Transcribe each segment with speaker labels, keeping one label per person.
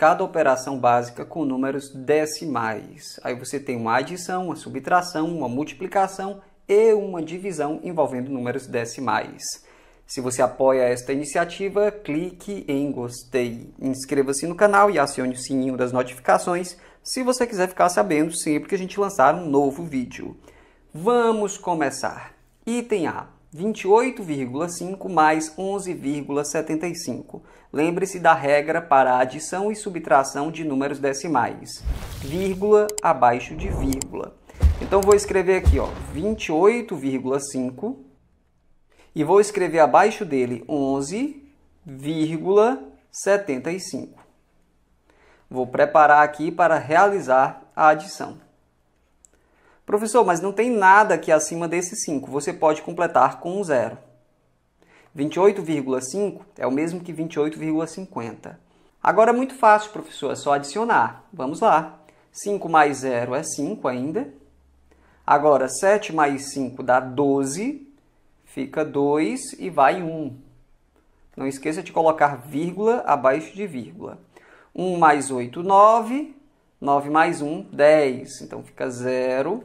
Speaker 1: cada operação básica com números decimais. Aí você tem uma adição, uma subtração, uma multiplicação e uma divisão envolvendo números decimais. Se você apoia esta iniciativa, clique em gostei, inscreva-se no canal e acione o sininho das notificações se você quiser ficar sabendo sempre que a gente lançar um novo vídeo. Vamos começar. Item A 28,5 mais 11,75. Lembre-se da regra para a adição e subtração de números decimais. Vírgula abaixo de vírgula. Então vou escrever aqui, ó, 28,5 e vou escrever abaixo dele 11,75. Vou preparar aqui para realizar a adição. Professor, mas não tem nada aqui acima desse 5. Você pode completar com um zero. 28,5 é o mesmo que 28,50. Agora é muito fácil, professor, é só adicionar. Vamos lá. 5 mais 0 é 5 ainda. Agora, 7 mais 5 dá 12, fica 2 e vai 1. Não esqueça de colocar vírgula abaixo de vírgula. 1 mais 8, 9. 9 mais 1, 10. Então, fica 0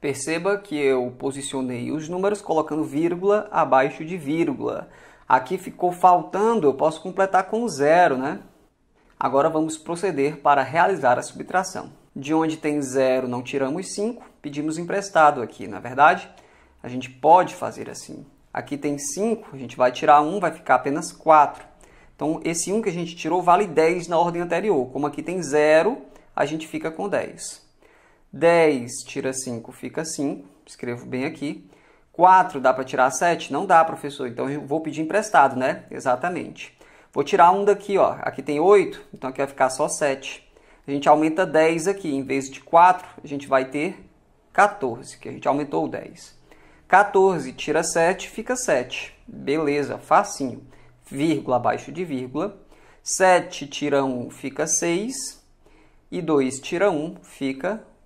Speaker 1: Perceba que eu posicionei os números colocando vírgula abaixo de vírgula. Aqui ficou faltando, eu posso completar com zero, né? Agora vamos proceder para realizar a subtração. De onde tem zero, não tiramos 5, pedimos emprestado aqui, na é verdade? A gente pode fazer assim. Aqui tem 5, a gente vai tirar 1, um, vai ficar apenas 4. Então, esse 1 um que a gente tirou vale 10 na ordem anterior. Como aqui tem zero, a gente fica com 10. 10 tira 5 fica 5, escrevo bem aqui. 4 dá para tirar 7? Não dá, professor, então eu vou pedir emprestado, né? Exatamente. Vou tirar um daqui, ó. Aqui tem 8, então aqui vai ficar só 7. A gente aumenta 10 aqui, em vez de 4, a gente vai ter 14, que a gente aumentou o 10. 14 tira 7, fica 7. Beleza, facinho. Vírgula abaixo de vírgula. 7 tira 1, fica 6. E 2 tira 1, fica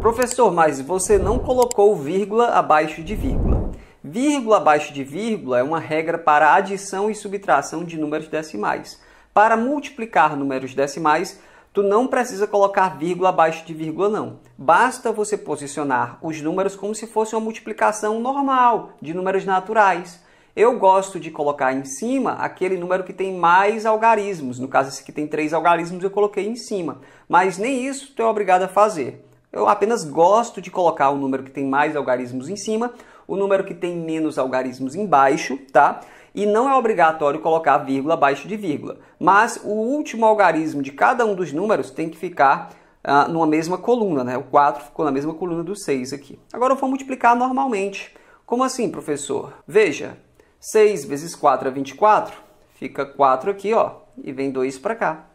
Speaker 1: Professor, mas você não colocou vírgula abaixo de vírgula. Vírgula abaixo de vírgula é uma regra para adição e subtração de números decimais. Para multiplicar números decimais, tu não precisa colocar vírgula abaixo de vírgula não. Basta você posicionar os números como se fosse uma multiplicação normal de números naturais. Eu gosto de colocar em cima aquele número que tem mais algarismos. No caso, esse que tem três algarismos, eu coloquei em cima. Mas nem isso tu é obrigado a fazer. Eu apenas gosto de colocar o número que tem mais algarismos em cima, o número que tem menos algarismos embaixo, tá? E não é obrigatório colocar vírgula abaixo de vírgula. Mas o último algarismo de cada um dos números tem que ficar ah, numa mesma coluna, né? O 4 ficou na mesma coluna do 6 aqui. Agora eu vou multiplicar normalmente. Como assim, professor? Veja, 6 vezes 4 é 24, fica 4 aqui, ó, e vem 2 para cá.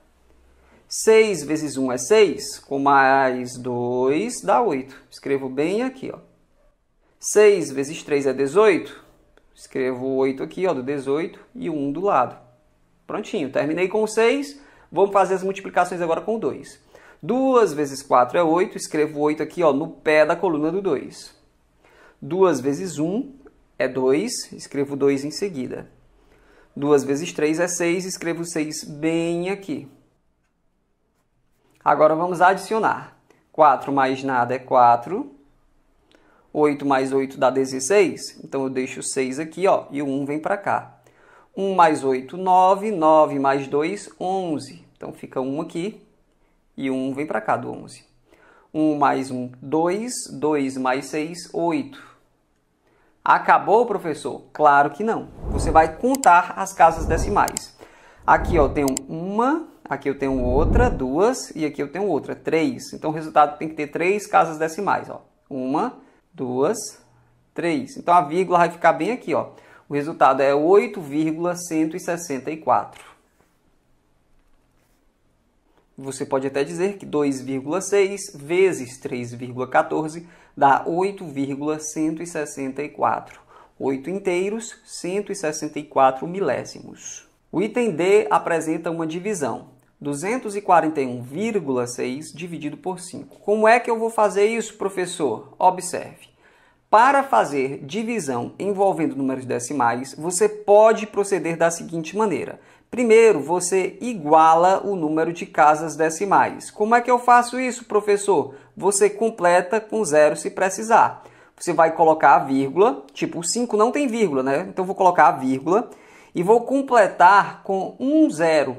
Speaker 1: 6 vezes 1 é 6, com mais 2 dá 8. Escrevo bem aqui, ó. 6 vezes 3 é 18. Escrevo 8 aqui, ó, do 18 e 1 do lado. Prontinho, terminei com 6. Vamos fazer as multiplicações agora com 2. 2 vezes 4 é 8, escrevo 8 aqui, ó, no pé da coluna do 2. 2 vezes 1 é 2, escrevo 2 em seguida. 2 vezes 3 é 6, escrevo 6 bem aqui. Agora vamos adicionar. 4 mais nada é 4. 8 mais 8 dá 16. Então eu deixo 6 aqui, ó, e o 1 vem para cá. 1 mais 8, 9. 9 mais 2, 11. Então fica 1 aqui e 1 vem para cá do 11. 1 mais 1, 2. 2 mais 6, 8. Acabou, professor? Claro que não. Você vai contar as casas decimais. Aqui, ó, tem uma aqui eu tenho outra, duas e aqui eu tenho outra, três. Então o resultado tem que ter três casas decimais, ó. Uma, duas, três. Então a vírgula vai ficar bem aqui, ó. O resultado é 8,164. Você pode até dizer que 2,6 vezes 3,14 dá 8,164. 8 inteiros, 164 milésimos. O item D apresenta uma divisão. 241,6 dividido por 5. Como é que eu vou fazer isso, professor? Observe. Para fazer divisão envolvendo números decimais, você pode proceder da seguinte maneira. Primeiro, você iguala o número de casas decimais. Como é que eu faço isso, professor? Você completa com zero se precisar. Você vai colocar a vírgula, tipo, 5 não tem vírgula, né? Então, vou colocar a vírgula e vou completar com um zero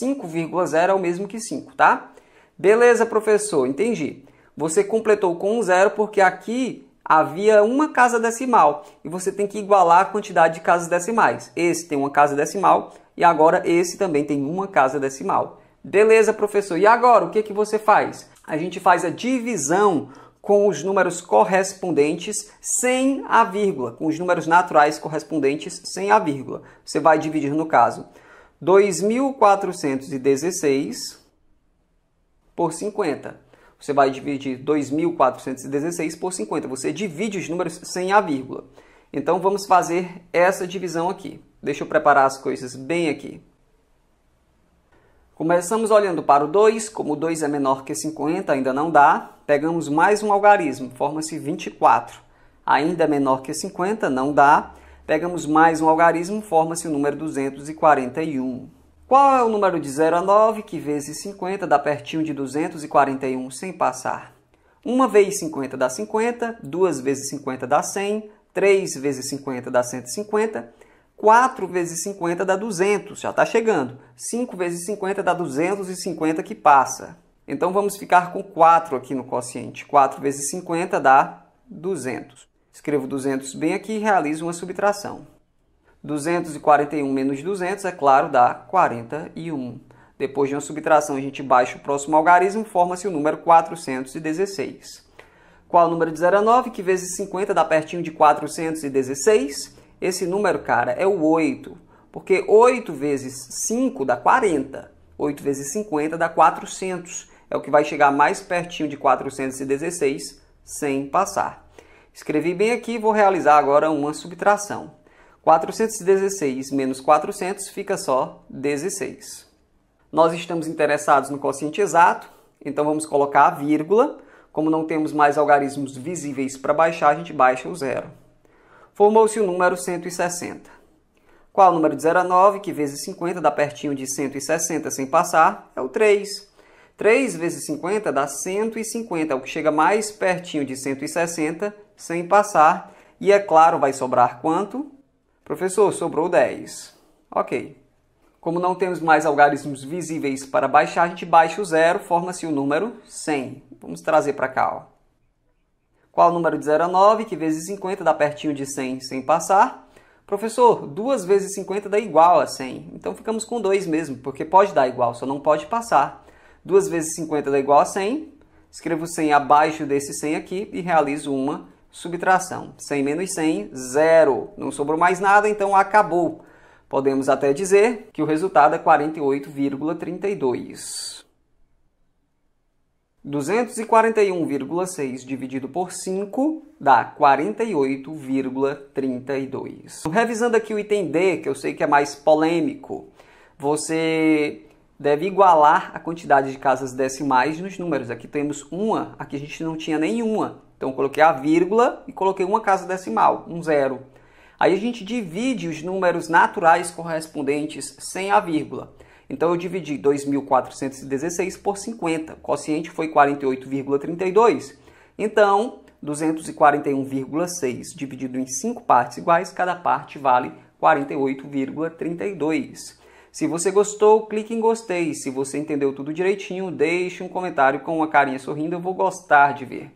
Speaker 1: 5,0 é o mesmo que 5, tá? Beleza, professor, entendi. Você completou com um zero porque aqui havia uma casa decimal e você tem que igualar a quantidade de casas decimais. Esse tem uma casa decimal e agora esse também tem uma casa decimal. Beleza, professor. E agora, o que, que você faz? A gente faz a divisão com os números correspondentes sem a vírgula, com os números naturais correspondentes sem a vírgula. Você vai dividir, no caso, 2.416 por 50. Você vai dividir 2.416 por 50. Você divide os números sem a vírgula. Então, vamos fazer essa divisão aqui. Deixa eu preparar as coisas bem aqui. Começamos olhando para o 2, como 2 é menor que 50, ainda não dá. Pegamos mais um algarismo, forma-se 24. Ainda é menor que 50, não dá. Pegamos mais um algarismo, forma-se o número 241. Qual é o número de 0 a 9, que vezes 50 dá pertinho de 241 sem passar? 1 vez 50 dá 50, 2 vezes 50 dá 100, 3 vezes 50 dá 150, 4 vezes 50 dá 200, já está chegando. 5 vezes 50 dá 250 que passa. Então vamos ficar com 4 aqui no quociente. 4 vezes 50 dá 200. Escrevo 200 bem aqui e realizo uma subtração. 241 menos 200, é claro, dá 41. Depois de uma subtração, a gente baixa o próximo algarismo, forma-se o número 416. Qual o número de 0 a 9? Que vezes 50 dá pertinho de 416. Esse número, cara, é o 8. Porque 8 vezes 5 dá 40. 8 vezes 50 dá 400. É o que vai chegar mais pertinho de 416 sem passar. Escrevi bem aqui e vou realizar agora uma subtração. 416 menos 400 fica só 16. Nós estamos interessados no quociente exato, então vamos colocar a vírgula. Como não temos mais algarismos visíveis para baixar, a gente baixa o zero. Formou-se o número 160. Qual o número de 0 a 9, que vezes 50 dá pertinho de 160 sem passar? É o 3. 3 vezes 50 dá 150, é o que chega mais pertinho de 160 sem passar. E é claro, vai sobrar quanto? Professor, sobrou 10. Ok. Como não temos mais algarismos visíveis para baixar, a gente baixa o zero, forma-se o número 100. Vamos trazer para cá. Ó. Qual o número de 0 a 9, que vezes 50 dá pertinho de 100 sem passar? Professor, 2 vezes 50 dá igual a 100. Então ficamos com 2 mesmo, porque pode dar igual, só não pode passar. 2 vezes 50 dá igual a 100. Escrevo 100 abaixo desse 100 aqui e realizo uma subtração. 100 menos 100, zero. Não sobrou mais nada, então acabou. Podemos até dizer que o resultado é 48,32. 241,6 dividido por 5 dá 48,32. Revisando aqui o item D, que eu sei que é mais polêmico, você deve igualar a quantidade de casas decimais nos números. Aqui temos uma, aqui a gente não tinha nenhuma. Então coloquei a vírgula e coloquei uma casa decimal, um zero. Aí a gente divide os números naturais correspondentes sem a vírgula. Então eu dividi 2.416 por 50. O quociente foi 48,32. Então, 241,6 dividido em 5 partes iguais, cada parte vale 48,32. Se você gostou, clique em gostei. Se você entendeu tudo direitinho, deixe um comentário com uma carinha sorrindo, eu vou gostar de ver.